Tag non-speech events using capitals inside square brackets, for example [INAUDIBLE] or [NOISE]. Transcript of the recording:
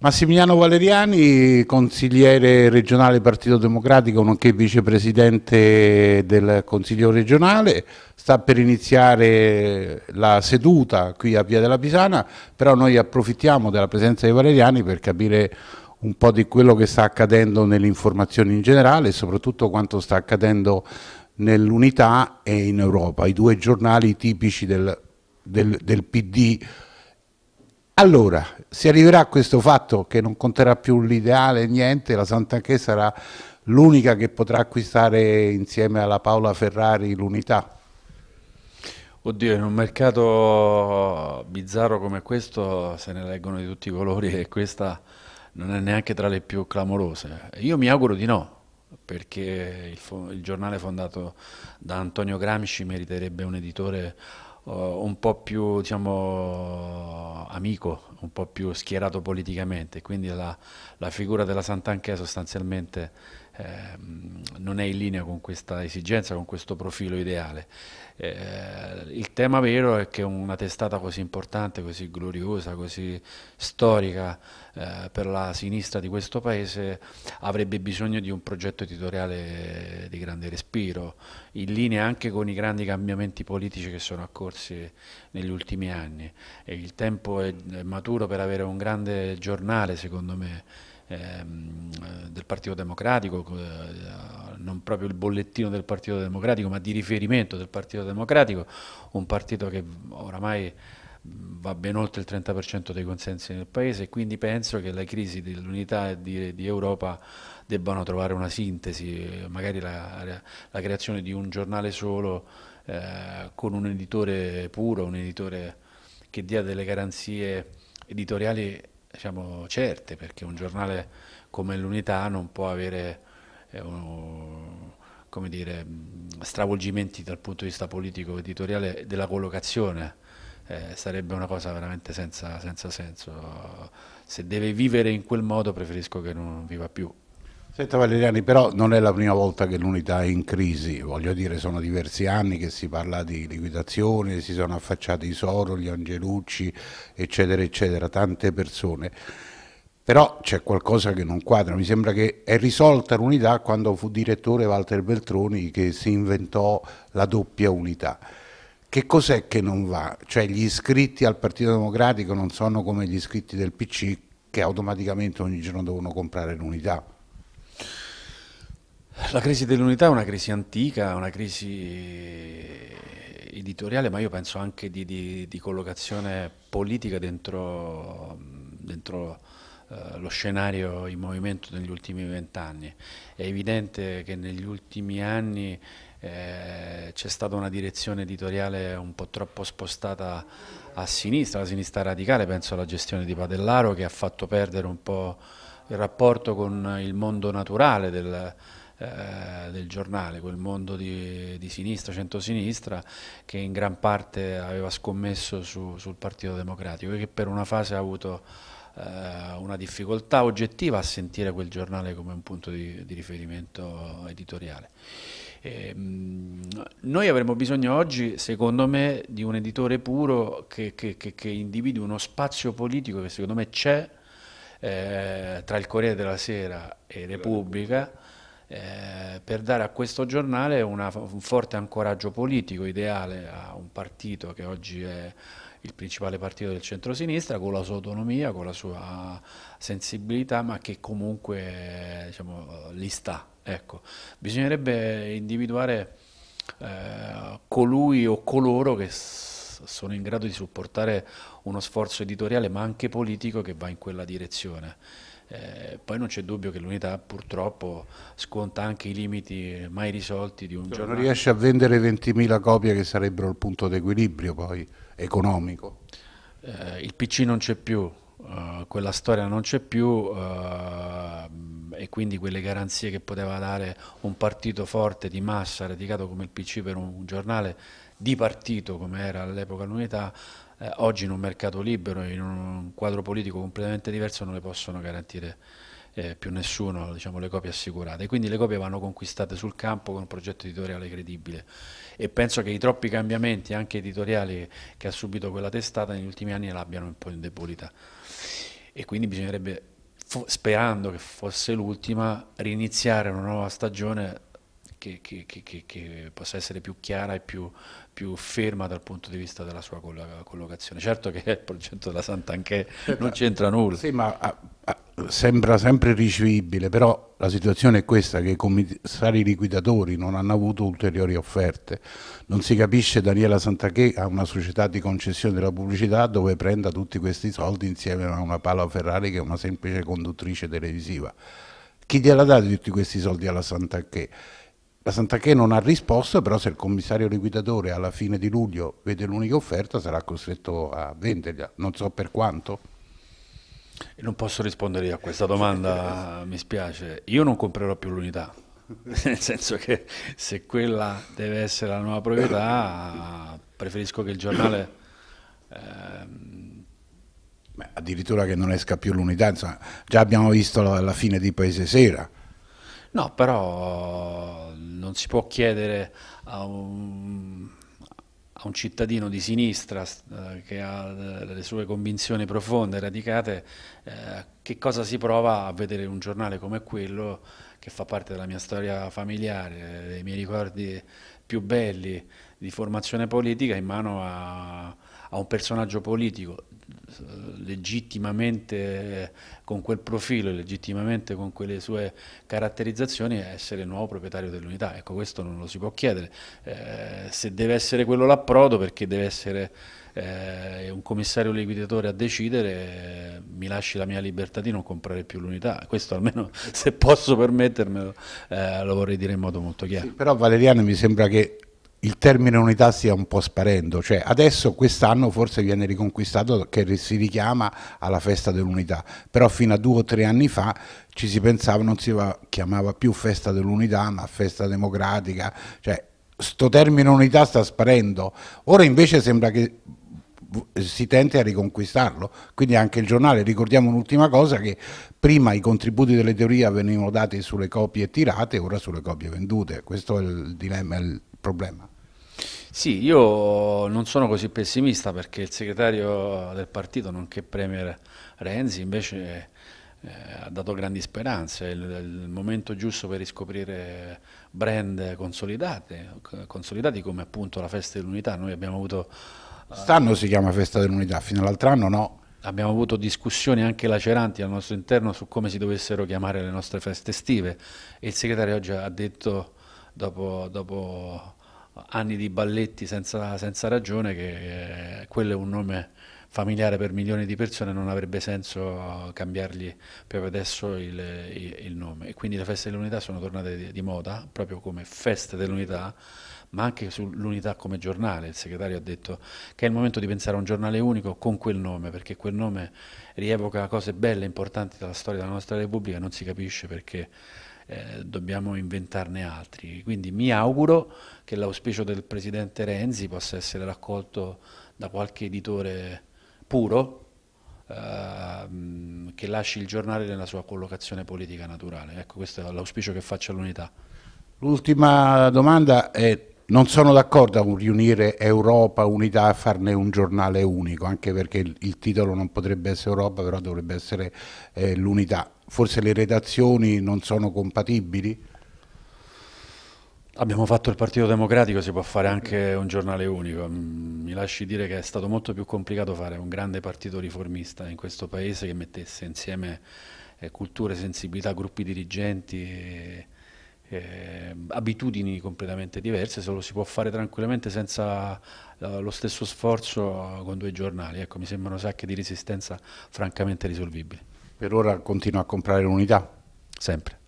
Massimiliano Valeriani, consigliere regionale Partito Democratico, nonché vicepresidente del Consiglio regionale, sta per iniziare la seduta qui a Via della Pisana, però noi approfittiamo della presenza di Valeriani per capire un po' di quello che sta accadendo nelle informazioni in generale e soprattutto quanto sta accadendo nell'unità e in Europa, i due giornali tipici del, del, del PD. Allora, si arriverà a questo fatto che non conterà più l'ideale, niente, la Santa Sant'Anché sarà l'unica che potrà acquistare insieme alla Paola Ferrari l'unità? Oddio, in un mercato bizzarro come questo se ne leggono di tutti i colori e questa non è neanche tra le più clamorose. Io mi auguro di no, perché il, il giornale fondato da Antonio Gramsci meriterebbe un editore eh, un po' più diciamo, amico, un po' più schierato politicamente, quindi la, la figura della Sant'Anchè sostanzialmente Ehm, non è in linea con questa esigenza, con questo profilo ideale. Eh, il tema vero è che una testata così importante, così gloriosa, così storica eh, per la sinistra di questo paese avrebbe bisogno di un progetto editoriale di grande respiro, in linea anche con i grandi cambiamenti politici che sono accorsi negli ultimi anni. E il tempo è maturo per avere un grande giornale, secondo me ehm, del Partito Democratico, eh, non proprio il bollettino del Partito Democratico, ma di riferimento del Partito Democratico, un partito che oramai va ben oltre il 30% dei consensi nel Paese e quindi penso che la crisi dell'unità di, di, Europa debbano trovare una sintesi, magari la, la creazione di un giornale solo eh, con un editore puro, un editore che dia delle garanzie editoriali diciamo, certe, perché un giornale come l'Unità non può avere eh, un, dire, stravolgimenti dal punto di vista politico editoriale della collocazione. Eh, sarebbe una cosa veramente senza, senza senso. Se deve vivere in quel modo preferisco che non viva più. Senta Valeriani, però non è la prima volta che l'unità è in crisi, voglio dire sono diversi anni che si parla di liquidazione, si sono affacciati i Soro, gli Angelucci, eccetera, eccetera, tante persone. Però c'è qualcosa che non quadra, mi sembra che è risolta l'unità quando fu direttore Walter Beltroni che si inventò la doppia unità. Che cos'è che non va? Cioè gli iscritti al Partito Democratico non sono come gli iscritti del PC che automaticamente ogni giorno devono comprare l'unità. La crisi dell'unità è una crisi antica, una crisi editoriale, ma io penso anche di, di, di collocazione politica dentro, dentro uh, lo scenario in movimento negli ultimi vent'anni. È evidente che negli ultimi anni eh, c'è stata una direzione editoriale un po' troppo spostata a sinistra, la sinistra radicale, penso alla gestione di Padellaro che ha fatto perdere un po' il rapporto con il mondo naturale del eh, del giornale, quel mondo di, di, sinistra, centrosinistra, che in gran parte aveva scommesso su, sul Partito Democratico e che per una fase ha avuto eh, una difficoltà oggettiva a sentire quel giornale come un punto di, di riferimento editoriale. Eh, noi avremo bisogno oggi, secondo me, di un editore puro che, che, che, che individui uno spazio politico che secondo me c'è eh, tra il Corriere della Sera e Repubblica eh, per dare a questo giornale una, un forte ancoraggio politico ideale a un partito che oggi è il principale partito del centro-sinistra con la sua autonomia, con la sua sensibilità, ma che comunque diciamo, eh, li sta. Ecco. Bisognerebbe individuare eh, colui o coloro che sono in grado di supportare uno sforzo editoriale ma anche politico che va in quella direzione. Eh, poi non c'è dubbio che l'unità purtroppo sconta anche i limiti mai risolti di un cioè, giorno. Non riesce a vendere 20.000 copie che sarebbero il punto d'equilibrio poi economico. Eh, il PC non c'è più, Uh, quella storia non c'è più uh, e quindi quelle garanzie che poteva dare un partito forte di massa radicato come il PC per un giornale di partito come era all'epoca l'unità eh, oggi in un mercato libero, in un quadro politico completamente diverso, non le possono garantire eh, più nessuno diciamo, le copie assicurate. Quindi le copie vanno conquistate sul campo con un progetto editoriale credibile e penso che i troppi cambiamenti, anche editoriali, che ha subito quella testata negli ultimi anni l'abbiano un po' indebolita. E quindi bisognerebbe, sperando che fosse l'ultima, riniziare una nuova stagione che, che, che, che, possa essere più chiara e più, più, ferma dal punto di vista della sua collocazione. Certo che il progetto della Sant'Anchè certo. non c'entra nulla. Sì, ma a, ah, a, ah, sembra sempre ricevibile, però la situazione è questa, che i commissari liquidatori non hanno avuto ulteriori offerte. Non si capisce Daniela Sant'Anchè ha una società di concessione della pubblicità dove prenda tutti questi soldi insieme a una Paola Ferrari che è una semplice conduttrice televisiva. Chi gliela dà tutti questi soldi alla Sant'Anchè? La Santa non ha risposto, però se il commissario liquidatore alla fine di luglio vede l'unica offerta sarà costretto a venderla, non so per quanto. Non posso rispondere io a questa domanda, mi spiace. Io non comprerò più l'unità, [LAUGHS] nel senso che se quella deve essere la nuova proprietà, preferisco che il giornale... Eh, addirittura che non esca più l'unità, già abbiamo visto la, la fine di Paese Sera No, però non si può chiedere a un, a un cittadino di sinistra eh, che ha le sue convinzioni profonde radicate eh, che cosa si prova a vedere un giornale come quello che fa parte della mia storia familiare, dei miei ricordi più belli di formazione politica in mano a a un personaggio politico eh, legittimamente con quel profilo e legittimamente con quelle sue caratterizzazioni essere il nuovo proprietario dell'unità. Ecco, questo non lo si può chiedere. Eh, se deve essere quello l'approdo perché deve essere eh, un commissario liquidatore a decidere, eh, mi lasci la mia libertà di non comprare più l'unità. Questo almeno [LAUGHS] se posso permettermelo eh, lo vorrei dire in modo molto chiaro. Sì, però Valeriano mi sembra che il termine unità stia un po' sparendo, cioè adesso quest'anno forse viene riconquistato che si richiama alla festa dell'unità, però fino a due o tre anni fa ci si pensava non si chiamava più festa dell'unità ma festa democratica, cioè sto termine unità sta sparendo, ora invece sembra che si tente a riconquistarlo. Quindi anche il giornale, ricordiamo un'ultima cosa, che prima i contributi delle teorie venivano dati sulle copie tirate, ora sulle copie vendute. Questo è il dilemma, il problema. Sì, io non sono così pessimista perché il segretario del partito, nonché Premier Renzi, invece eh, ha dato grandi speranze, è il, il, momento giusto per riscoprire brand consolidati come appunto la Festa dell'Unità. Noi abbiamo avuto... Eh, Stanno si chiama Festa dell'Unità, fino all'altro anno no. Abbiamo avuto discussioni anche laceranti al nostro interno su come si dovessero chiamare le nostre feste estive e il segretario oggi ha detto dopo, dopo anni di balletti senza, senza ragione che eh, quello è un nome familiare per milioni di persone non avrebbe senso cambiargli proprio adesso il, il, il nome e quindi le feste dell'unità sono tornate di, di moda proprio come feste dell'unità ma anche sull'unità come giornale. Il segretario ha detto che è il momento di pensare a un giornale unico con quel nome, perché quel nome rievoca cose belle e importanti della storia della nostra Repubblica, non si capisce perché eh, dobbiamo inventarne altri. Quindi mi auguro che l'auspicio del Presidente Renzi possa essere raccolto da qualche editore puro, ehm, che lasci il giornale nella sua collocazione politica naturale. Ecco, questo è l'auspicio che faccia l'unità. L'ultima domanda è non sono d'accordo a un riunire Europa, unità a farne un giornale unico, anche perché il, il titolo non potrebbe essere Europa, però dovrebbe essere eh, l'unità. Forse le redazioni non sono compatibili? Abbiamo fatto il Partito Democratico, si può fare anche un giornale unico. Mm, mi lasci dire che è stato molto più complicato fare un grande partito riformista in questo paese che mettesse insieme eh, culture, sensibilità, gruppi dirigenti. E eh, abitudini completamente diverse, se lo si può fare tranquillamente senza eh, lo stesso sforzo con due giornali, ecco, mi sembrano sacche di resistenza francamente risolvibili. Per ora continua a comprare l'unità? Sempre.